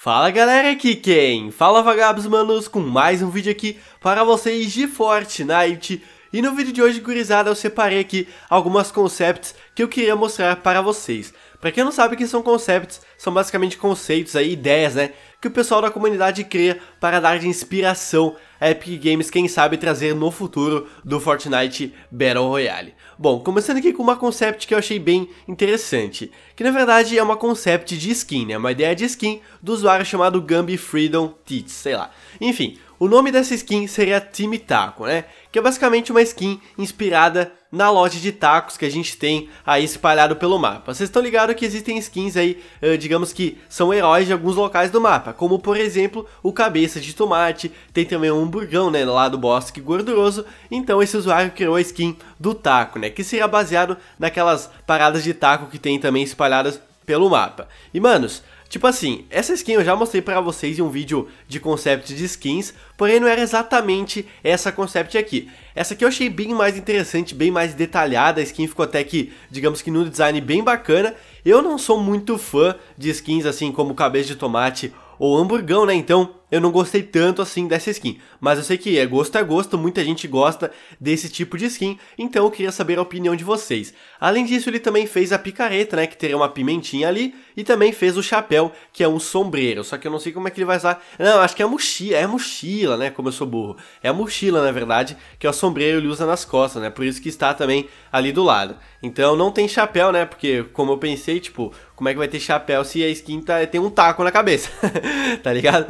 Fala galera, aqui quem? Fala vagabos manos com mais um vídeo aqui para vocês de Fortnite E no vídeo de hoje gurizada eu separei aqui algumas concepts que eu queria mostrar para vocês para quem não sabe que são concepts, são basicamente conceitos aí, ideias, né, que o pessoal da comunidade cria para dar de inspiração a Epic Games, quem sabe trazer no futuro do Fortnite Battle Royale. Bom, começando aqui com uma concept que eu achei bem interessante, que na verdade é uma concept de skin, né, uma ideia de skin do usuário chamado Gambi Freedom Tits, sei lá. Enfim, o nome dessa skin seria Team Taco, né, que é basicamente uma skin inspirada na loja de tacos que a gente tem aí espalhado pelo mapa. Vocês estão ligados que existem skins aí, eh, digamos que são heróis de alguns locais do mapa, como por exemplo o Cabeça de Tomate, tem também um hamburgão né, lá do Bosque Gorduroso, então esse usuário criou a skin do taco, né, que será baseado naquelas paradas de taco que tem também espalhadas pelo mapa. E manos, Tipo assim, essa skin eu já mostrei para vocês em um vídeo de concept de skins, porém não era exatamente essa concept aqui. Essa aqui eu achei bem mais interessante, bem mais detalhada, a skin ficou até que, digamos que no design bem bacana. Eu não sou muito fã de skins assim como cabeça de tomate ou hamburgão, né, então eu não gostei tanto assim dessa skin. Mas eu sei que é gosto a gosto, muita gente gosta desse tipo de skin, então eu queria saber a opinião de vocês. Além disso, ele também fez a picareta, né, que teria uma pimentinha ali, e também fez o chapéu, que é um sombreiro, só que eu não sei como é que ele vai usar. Não, acho que é a mochila, é a mochila, né, como eu sou burro. É a mochila, na verdade, que é o sombreiro ele usa nas costas, né, por isso que está também ali do lado. Então não tem chapéu, né, porque como eu pensei, tipo, como é que vai ter chapéu se a skin tá, tem um taco na cabeça, tá ligado?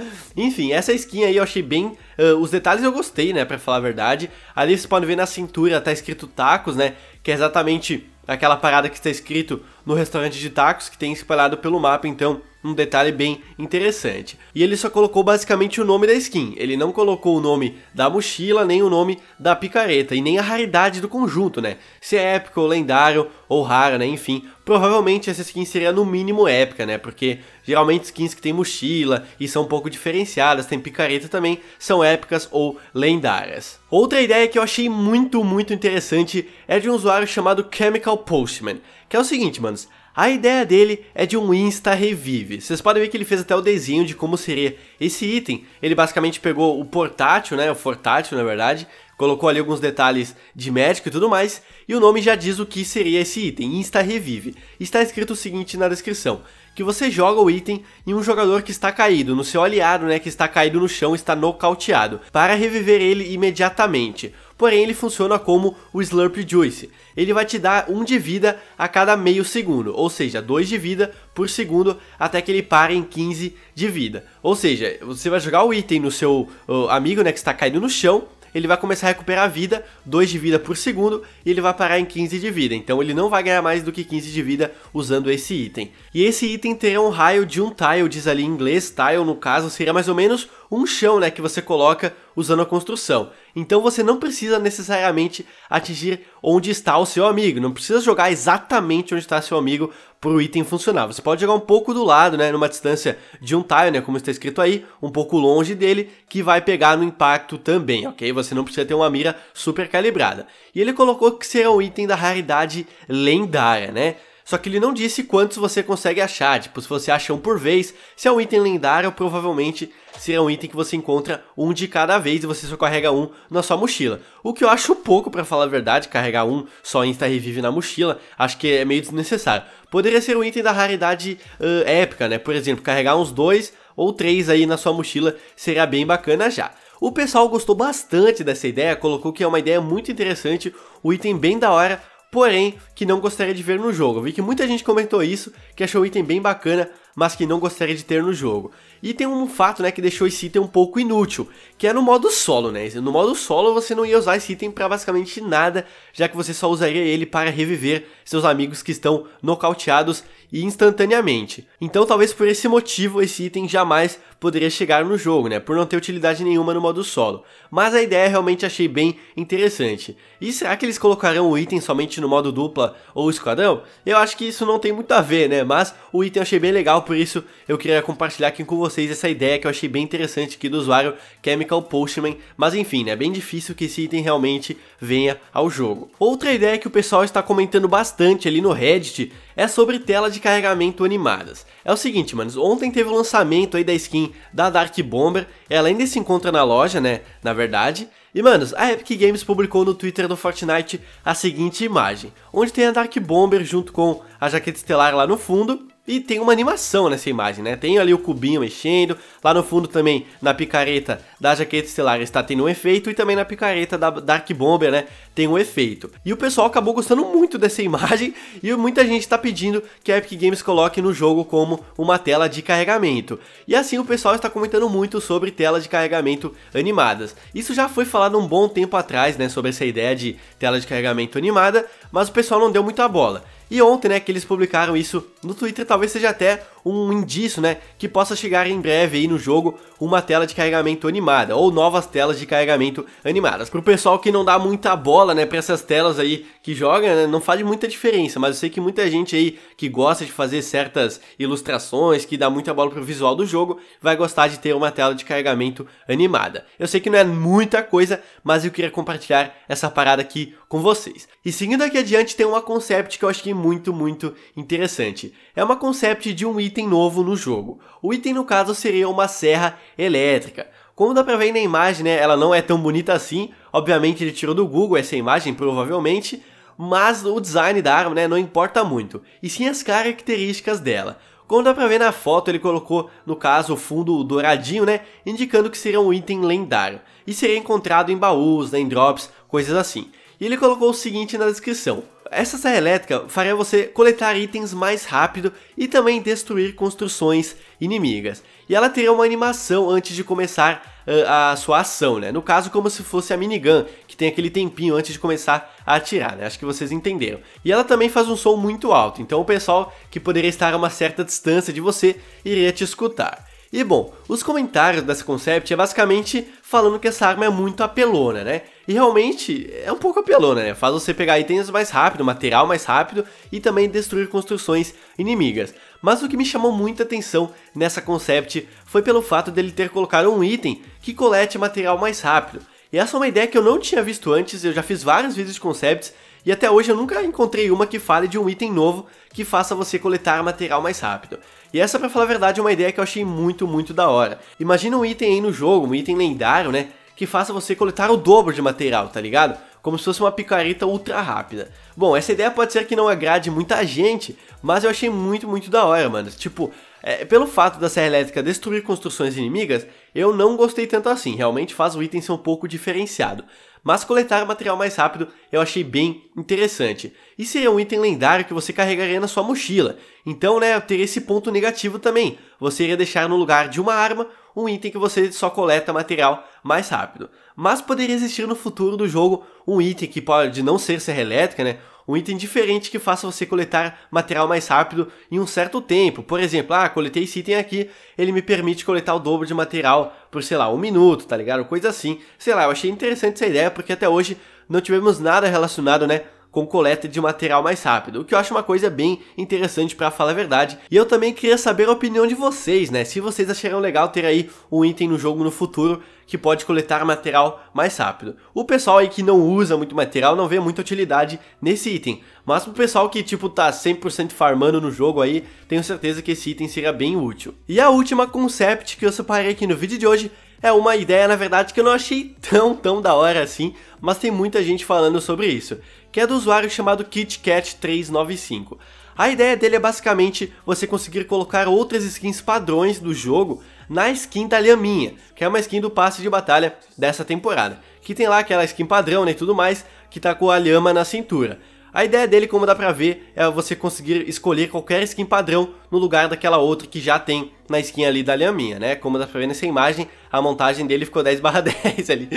Enfim, essa skin aí eu achei bem. Uh, os detalhes eu gostei, né? Pra falar a verdade. Ali vocês podem ver na cintura tá escrito tacos, né? Que é exatamente aquela parada que está escrito no restaurante de tacos que tem espalhado pelo mapa, então um detalhe bem interessante. E ele só colocou basicamente o nome da skin, ele não colocou o nome da mochila, nem o nome da picareta, e nem a raridade do conjunto, né? Se é épico, ou lendário, ou rara, né? Enfim, provavelmente essa skin seria no mínimo épica, né? Porque geralmente skins que tem mochila e são um pouco diferenciadas, tem picareta também, são épicas ou lendárias. Outra ideia que eu achei muito, muito interessante é de um usuário chamado Chemical Postman que é o seguinte, manos. A ideia dele é de um Insta Revive. Vocês podem ver que ele fez até o desenho de como seria esse item. Ele basicamente pegou o portátil, né? O portátil, na verdade. Colocou ali alguns detalhes de médico e tudo mais. E o nome já diz o que seria esse item, Insta Revive. Está escrito o seguinte na descrição. Que você joga o item em um jogador que está caído, no seu aliado, né? Que está caído no chão, está nocauteado. Para reviver ele imediatamente porém ele funciona como o Slurp Juice. Ele vai te dar 1 um de vida a cada meio segundo, ou seja, 2 de vida por segundo até que ele pare em 15 de vida. Ou seja, você vai jogar o item no seu amigo né, que está caindo no chão, ele vai começar a recuperar a vida, 2 de vida por segundo, e ele vai parar em 15 de vida. Então ele não vai ganhar mais do que 15 de vida usando esse item. E esse item terá um raio de um tile, diz ali em inglês, tile no caso, seria mais ou menos um chão né, que você coloca usando a construção. Então você não precisa necessariamente atingir onde está o seu amigo, não precisa jogar exatamente onde está seu amigo para o item funcionar. Você pode jogar um pouco do lado, né, numa distância de um tile, né, como está escrito aí, um pouco longe dele, que vai pegar no impacto também, ok? Você não precisa ter uma mira super calibrada. E ele colocou que será um item da raridade lendária, né? Só que ele não disse quantos você consegue achar, tipo, se você acha um por vez, se é um item lendário, provavelmente será um item que você encontra um de cada vez e você só carrega um na sua mochila. O que eu acho pouco, para falar a verdade, carregar um só insta revive na mochila, acho que é meio desnecessário. Poderia ser um item da raridade uh, épica, né? Por exemplo, carregar uns dois ou três aí na sua mochila seria bem bacana já. O pessoal gostou bastante dessa ideia, colocou que é uma ideia muito interessante, o item bem da hora porém que não gostaria de ver no jogo. Eu vi que muita gente comentou isso, que achou o item bem bacana, mas que não gostaria de ter no jogo. E tem um fato, né, que deixou esse item um pouco inútil, que é no modo solo, né? No modo solo você não ia usar esse item para basicamente nada, já que você só usaria ele para reviver seus amigos que estão nocauteados e instantaneamente. Então talvez por esse motivo esse item jamais poderia chegar no jogo, né? Por não ter utilidade nenhuma no modo solo. Mas a ideia realmente achei bem interessante. E será que eles colocarão o item somente no modo dupla ou esquadrão? Eu acho que isso não tem muito a ver, né? Mas o item achei bem legal por isso eu queria compartilhar aqui com vocês essa ideia que eu achei bem interessante aqui do usuário Chemical Postman, mas enfim, né, é bem difícil que esse item realmente venha ao jogo. Outra ideia que o pessoal está comentando bastante ali no Reddit é sobre tela de carregamento animadas. É o seguinte, manos, ontem teve o lançamento aí da skin da Dark Bomber, ela ainda se encontra na loja, né, na verdade, e manos, a Epic Games publicou no Twitter do Fortnite a seguinte imagem, onde tem a Dark Bomber junto com a jaqueta estelar lá no fundo, e tem uma animação nessa imagem, né? Tem ali o cubinho mexendo, lá no fundo também, na picareta da jaqueta estelar está tendo um efeito, e também na picareta da Dark Bomber, né? Tem um efeito. E o pessoal acabou gostando muito dessa imagem, e muita gente está pedindo que a Epic Games coloque no jogo como uma tela de carregamento. E assim o pessoal está comentando muito sobre telas de carregamento animadas. Isso já foi falado um bom tempo atrás, né? Sobre essa ideia de tela de carregamento animada, mas o pessoal não deu muita bola. E ontem, né, que eles publicaram isso no Twitter, talvez seja até um indício, né, que possa chegar em breve aí no jogo uma tela de carregamento animada ou novas telas de carregamento animadas. Pro pessoal que não dá muita bola, né, para essas telas aí que joga, né, não faz muita diferença, mas eu sei que muita gente aí que gosta de fazer certas ilustrações, que dá muita bola pro visual do jogo, vai gostar de ter uma tela de carregamento animada. Eu sei que não é muita coisa, mas eu queria compartilhar essa parada aqui com vocês. E seguindo aqui adiante tem uma concept que eu acho que muito, muito interessante. É uma concept de um item novo no jogo. O item, no caso, seria uma serra elétrica. Como dá pra ver na imagem, né, ela não é tão bonita assim. Obviamente ele tirou do Google essa imagem, provavelmente. Mas o design da arma né, não importa muito, e sim as características dela. Como dá pra ver na foto, ele colocou, no caso, o fundo douradinho, né? Indicando que seria um item lendário. E seria encontrado em baús, né, em drops, coisas assim. E ele colocou o seguinte na descrição. Essa serra elétrica faria você coletar itens mais rápido e também destruir construções inimigas. E ela teria uma animação antes de começar a, eh, a sua ação, né? No caso, como se fosse a minigun, que tem aquele tempinho antes de começar a atirar, né? Acho que vocês entenderam. E ela também faz um som muito alto, então o pessoal que poderia estar a uma certa distância de você iria te escutar. E bom, os comentários dessa concept é basicamente falando que essa arma é muito apelona, né? E realmente é um pouco apelona, né? Faz você pegar itens mais rápido, material mais rápido e também destruir construções inimigas. Mas o que me chamou muita atenção nessa concept foi pelo fato dele ter colocado um item que colete material mais rápido. E essa é uma ideia que eu não tinha visto antes, eu já fiz vários vídeos de concepts e até hoje eu nunca encontrei uma que fale de um item novo que faça você coletar material mais rápido. E essa, pra falar a verdade, é uma ideia que eu achei muito, muito da hora. Imagina um item aí no jogo, um item lendário, né? Que faça você coletar o dobro de material, tá ligado? Como se fosse uma picareta ultra rápida. Bom, essa ideia pode ser que não agrade muita gente, mas eu achei muito, muito da hora, mano. Tipo, é, pelo fato da serra elétrica destruir construções inimigas, eu não gostei tanto assim, realmente faz o item ser um pouco diferenciado. Mas coletar material mais rápido eu achei bem interessante. E seria um item lendário que você carregaria na sua mochila. Então, né, teria esse ponto negativo também. Você iria deixar no lugar de uma arma um item que você só coleta material mais rápido. Mas poderia existir no futuro do jogo um item que pode não ser serra elétrica, né? um item diferente que faça você coletar material mais rápido em um certo tempo. Por exemplo, ah, coletei esse item aqui, ele me permite coletar o dobro de material por, sei lá, um minuto, tá ligado? Coisa assim. Sei lá, eu achei interessante essa ideia, porque até hoje não tivemos nada relacionado, né? com coleta de material mais rápido, o que eu acho uma coisa bem interessante para falar a verdade. E eu também queria saber a opinião de vocês, né? Se vocês acharam legal ter aí um item no jogo no futuro que pode coletar material mais rápido. O pessoal aí que não usa muito material não vê muita utilidade nesse item, mas pro pessoal que tipo tá 100% farmando no jogo aí, tenho certeza que esse item seria bem útil. E a última concept que eu separei aqui no vídeo de hoje é uma ideia, na verdade, que eu não achei tão, tão da hora assim, mas tem muita gente falando sobre isso, que é do usuário chamado KitKat395. A ideia dele é basicamente você conseguir colocar outras skins padrões do jogo na skin da Lhaminha, que é uma skin do passe de batalha dessa temporada, que tem lá aquela skin padrão né, e tudo mais, que tá com a lhama na cintura. A ideia dele, como dá pra ver, é você conseguir escolher qualquer skin padrão no lugar daquela outra que já tem na skin ali da Liaminha, né? Como dá pra ver nessa imagem, a montagem dele ficou 10 10 ali.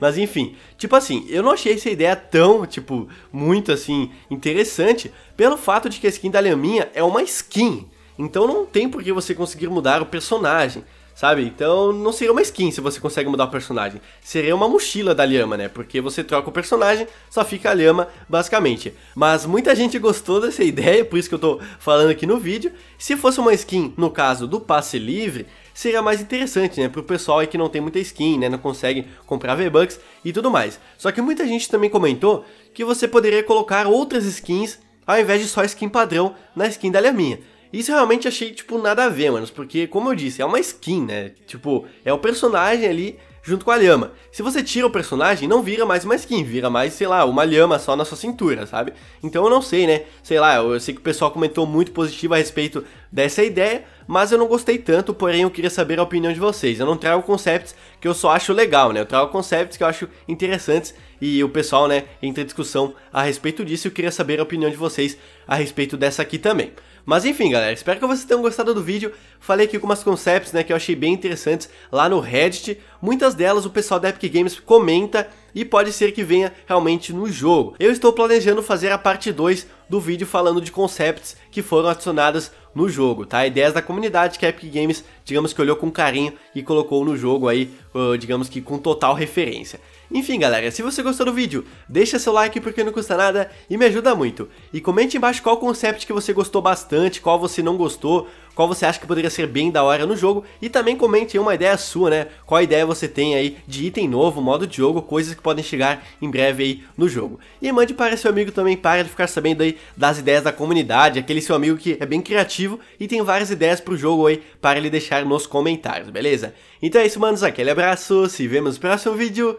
Mas enfim, tipo assim, eu não achei essa ideia tão, tipo, muito assim, interessante, pelo fato de que a skin da Liaminha é uma skin. Então não tem por que você conseguir mudar o personagem sabe? Então não seria uma skin se você consegue mudar o personagem. Seria uma mochila da lhama, né? Porque você troca o personagem, só fica a lhama, basicamente. Mas muita gente gostou dessa ideia, por isso que eu tô falando aqui no vídeo. Se fosse uma skin, no caso do passe livre, seria mais interessante, né? Pro pessoal aí que não tem muita skin, né? Não consegue comprar V-Bucks e tudo mais. Só que muita gente também comentou que você poderia colocar outras skins ao invés de só skin padrão na skin da Leminha. Isso eu realmente achei, tipo, nada a ver, mano. Porque, como eu disse, é uma skin, né? Tipo, é o personagem ali junto com a lhama. Se você tira o personagem, não vira mais uma skin, vira mais, sei lá, uma lhama só na sua cintura, sabe? Então eu não sei, né? Sei lá, eu, sei que o pessoal comentou muito positivo a respeito dessa ideia, mas eu não gostei tanto, porém eu queria saber a opinião de vocês. Eu não trago conceitos que eu só acho legal, né? Eu trago conceitos que eu acho interessantes e o pessoal, né, entra em discussão a respeito disso. Eu queria saber a opinião de vocês a respeito dessa aqui também. Mas enfim, galera, espero que vocês tenham gostado do vídeo. Falei aqui com umas concepts, né, que eu achei bem interessantes lá no Reddit. Muitas delas o pessoal da Epic Games comenta e pode ser que venha realmente no jogo. Eu estou planejando fazer a parte 2 do vídeo falando de concepts que foram adicionadas no jogo, tá? Ideias da comunidade que a Epic Games, digamos que olhou com carinho e colocou no jogo aí, uh, digamos que com total referência. Enfim galera, se você gostou do vídeo, deixa seu like porque não custa nada e me ajuda muito. E comente embaixo qual concept que você gostou bastante, qual você não gostou, qual você acha que poderia ser bem da hora no jogo e também comente uma ideia sua, né? Qual ideia você tem aí de item novo, modo de jogo, coisas que podem chegar em breve aí no jogo. E mande para seu amigo também, para de ficar sabendo aí das ideias da comunidade, aquele seu amigo que é bem criativo e tem várias ideias pro jogo aí para ele deixar nos comentários, beleza? Então é isso, manos, aquele abraço, se vemos no próximo vídeo.